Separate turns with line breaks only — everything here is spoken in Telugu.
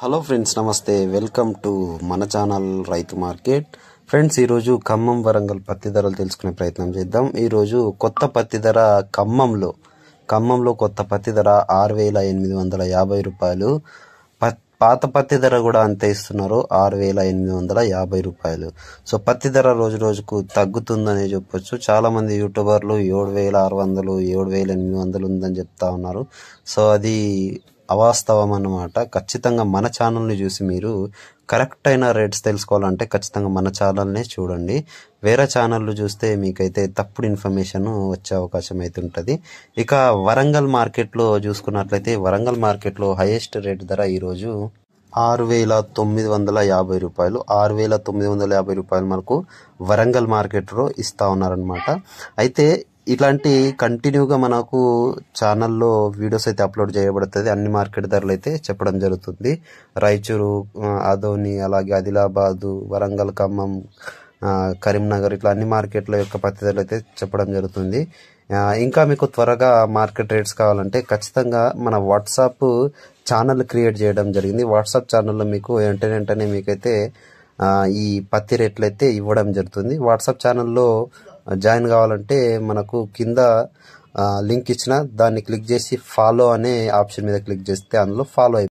హలో ఫ్రెండ్స్ నమస్తే వెల్కమ్ టు మన ఛానల్ రైతు మార్కెట్ ఫ్రెండ్స్ ఈరోజు ఖమ్మం వరంగల్ పత్తి ధరలు తెలుసుకునే ప్రయత్నం చేద్దాం ఈరోజు కొత్త పత్తి ధర ఖమ్మంలో ఖమ్మంలో కొత్త పత్తి ధర ఆరు వేల ఎనిమిది వందల యాభై రూపాయలు పాత పత్తి ధర కూడా అంతే ఇస్తున్నారు ఆరు వేల ఎనిమిది వందల యాభై రూపాయలు సో పత్తి ధర రోజు రోజుకు తగ్గుతుందని చెప్పొచ్చు చాలా మంది యూట్యూబర్లు ఏడు వేల ఆరు వందలు ఏడు వేల ఎనిమిది వందలు ఉందని చెప్తా ఉన్నారు సో అది అవాస్తవం అన్నమాట ఖచ్చితంగా మన ఛానల్ని చూసి మీరు కరెక్ట్ అయిన రేట్స్ తెలుసుకోవాలంటే ఖచ్చితంగా మన ఛానల్నే చూడండి వేరే ఛానళ్ళు చూస్తే మీకైతే తప్పుడు ఇన్ఫర్మేషన్ వచ్చే అవకాశం అయితే ఉంటుంది ఇక వరంగల్ మార్కెట్లో చూసుకున్నట్లయితే వరంగల్ మార్కెట్లో హైయెస్ట్ రేట్ ధర ఈరోజు ఆరు వేల తొమ్మిది వందల యాభై రూపాయలు ఆరు వేల తొమ్మిది వందల యాభై రూపాయలు మనకు వరంగల్ మార్కెట్లో ఇస్తూ ఉన్నారనమాట అయితే ఇలాంటి కంటిన్యూగా మనకు ఛానల్లో వీడియోస్ అయితే అప్లోడ్ చేయబడుతుంది అన్ని మార్కెట్ ధరలు అయితే చెప్పడం జరుగుతుంది రాయచూరు ఆదోని అలాగే ఆదిలాబాదు వరంగల్ ఖమ్మం కరీంనగర్ ఇట్లా అన్ని మార్కెట్ల యొక్క పత్తి ధరలు అయితే చెప్పడం జరుగుతుంది ఇంకా మీకు త్వరగా మార్కెట్ రేట్స్ కావాలంటే ఖచ్చితంగా మన వాట్సాప్ ఛానల్ క్రియేట్ చేయడం జరిగింది వాట్సాప్ ఛానల్లో మీకు వెంటనే వెంటనే మీకైతే ఈ పత్తి రేట్లు అయితే ఇవ్వడం జరుగుతుంది వాట్సాప్ ఛానల్లో జాయిన్ కావాలంటే మనకు కింద లింక్ ఇచ్చిన దాన్ని క్లిక్ చేసి ఫాలో అనే ఆప్షన్ మీద క్లిక్ చేస్తే అందులో ఫాలో అయిపోతుంది